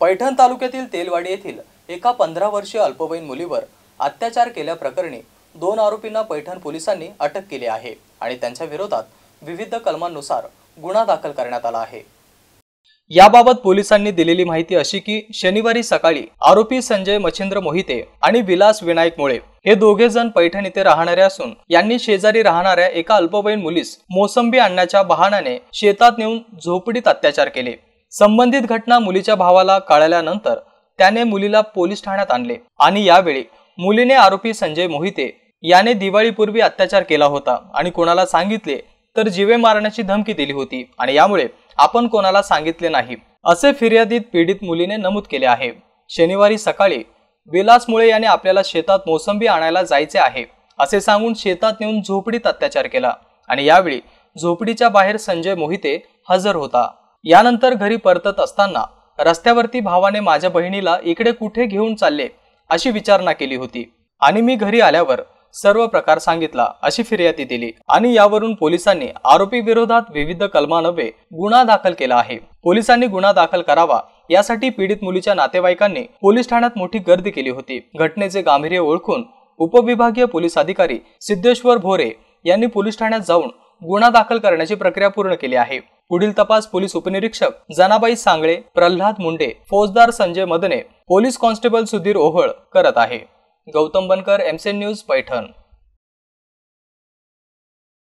पैठण तालुक्यातील तेलवाडी येथील एका पंधरा वर्षीय अल्पवयीन मुलीवर अत्याचार केल्याप्रकरणी दोन आरोपींना पैठण पोलिसांनी अटक केली आहे आणि त्यांच्या विरोधात विविध कलमांनुसार गुन्हा दाखल करण्यात आला आहे याबाबत पोलिसांनी दिलेली माहिती अशी की शनिवारी सकाळी आरोपी संजय मच्छिंद्र मोहिते आणि विलास विनायक मुळे हे दोघे जण पैठण येथे राहणारे असून यांनी शेजारी राहणाऱ्या एका अल्पवयीन मुलीस मोसंबी आणण्याच्या बहाण्याने शेतात नेऊन झोपडीत अत्याचार केले संबंधित घटना मुलीच्या भावाला कळल्यानंतर त्याने मुलीला पोलीस ठाण्यात आणले आणि यावेळी मुलीने आरोपी संजय मोहिते याने दिवाळीपूर्वी अत्याचार केला होता आणि कोणाला सांगितले तर जीवे मारण्याची धमकी दिली होती आणि यामुळे आपण कोणाला सांगितले नाही असे फिर्यादीत पीडित मुलीने नमूद केले आहे शनिवारी सकाळी विलास मुळे याने आपल्याला शेतात मोसंबी आणायला जायचे आहे असे सांगून शेतात नेऊन झोपडीत अत्याचार केला आणि यावेळी झोपडीच्या बाहेर संजय मोहिते हजर होता यानंतर घरी परतत असताना रस्त्यावरती भावाने माझ्या बहिणीला इकडे कुठे घेऊन चालले अशी विचारणा केली होती आणि मी घरी आल्यावर सर्व प्रकार सांगितला अशी फिर्यादी दिली आणि यावरून पोलिसांनी आरोपी विरोधात विविध कलमानवे गुन्हा दाखल केला आहे पोलिसांनी गुन्हा दाखल करावा यासाठी पीडित मुलीच्या नातेवाईकांनी पोलीस ठाण्यात मोठी गर्दी केली होती घटनेचे गांभीर्य ओळखून उपविभागीय पोलीस अधिकारी सिद्धेश्वर भोरे यांनी पोलीस ठाण्यात जाऊन गुन्हा दाखल करण्याची प्रक्रिया पूर्ण केली आहे पुढील तपास पोलीस उपनिरीक्षक जनाबाई सांगळे प्रल्हाद मुंडे फौजदार संजय मदने पोलीस कॉन्स्टेबल सुधीर ओहळ करत आहे गौतम बनकर एमसीएन न्यूज पैठण